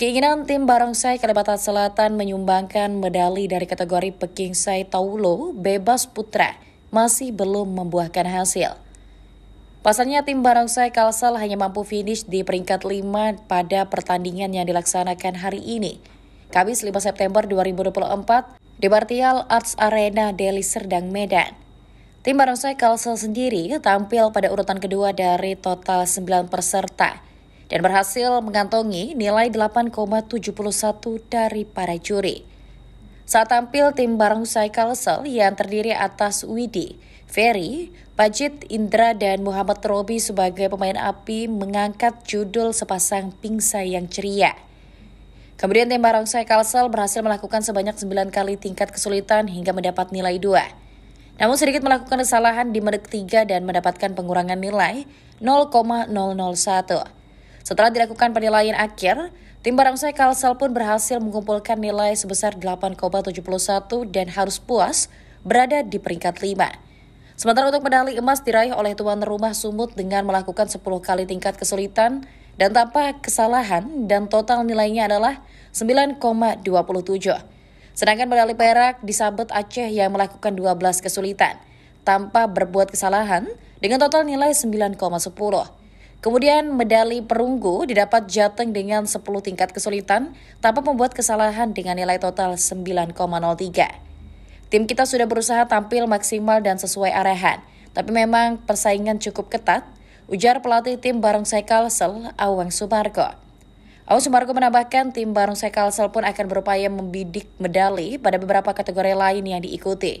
Keinginan tim Barongsai Kalimantan Selatan menyumbangkan medali dari kategori Peking Pekingsai Taulo bebas putra masih belum membuahkan hasil. Pasalnya tim Barongsai Kalsel hanya mampu finish di peringkat 5 pada pertandingan yang dilaksanakan hari ini. Kamis 5 September 2024 di Martial Arts Arena Deli Serdang Medan. Tim Barongsai Kalsel sendiri tampil pada urutan kedua dari total 9 peserta dan berhasil mengantongi nilai 8,71 dari para juri. Saat tampil tim Barang Barongsai Kalsel yang terdiri atas Widi, Ferry, Pajit, Indra, dan Muhammad Robi sebagai pemain api mengangkat judul sepasang pingsai yang ceria. Kemudian tim Barang Barongsai Kalsel berhasil melakukan sebanyak 9 kali tingkat kesulitan hingga mendapat nilai 2. Namun sedikit melakukan kesalahan di menit 3 dan mendapatkan pengurangan nilai 0,001. Setelah dilakukan penilaian akhir, tim Barongsai Kalsel pun berhasil mengumpulkan nilai sebesar 8,71 dan harus puas berada di peringkat 5. Sementara untuk medali emas diraih oleh tuan rumah Sumut dengan melakukan 10 kali tingkat kesulitan dan tanpa kesalahan dan total nilainya adalah 9,27. Sedangkan medali perak disabet Aceh yang melakukan 12 kesulitan tanpa berbuat kesalahan dengan total nilai 9,10. Kemudian medali perunggu didapat Jateng dengan 10 tingkat kesulitan tanpa membuat kesalahan dengan nilai total 9,03. Tim kita sudah berusaha tampil maksimal dan sesuai arahan, tapi memang persaingan cukup ketat, ujar pelatih tim Barongsai Kalsel, Awang Sumargo. Awang Sumargo menambahkan tim Barongsai Kalsel pun akan berupaya membidik medali pada beberapa kategori lain yang diikuti.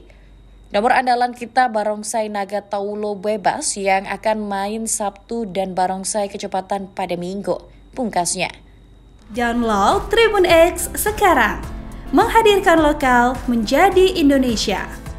Nomor andalan kita barongsai naga taulo bebas yang akan main Sabtu dan barongsai kecepatan pada minggu. Pungkasnya. Download Tribun X sekarang. Menghadirkan lokal menjadi Indonesia.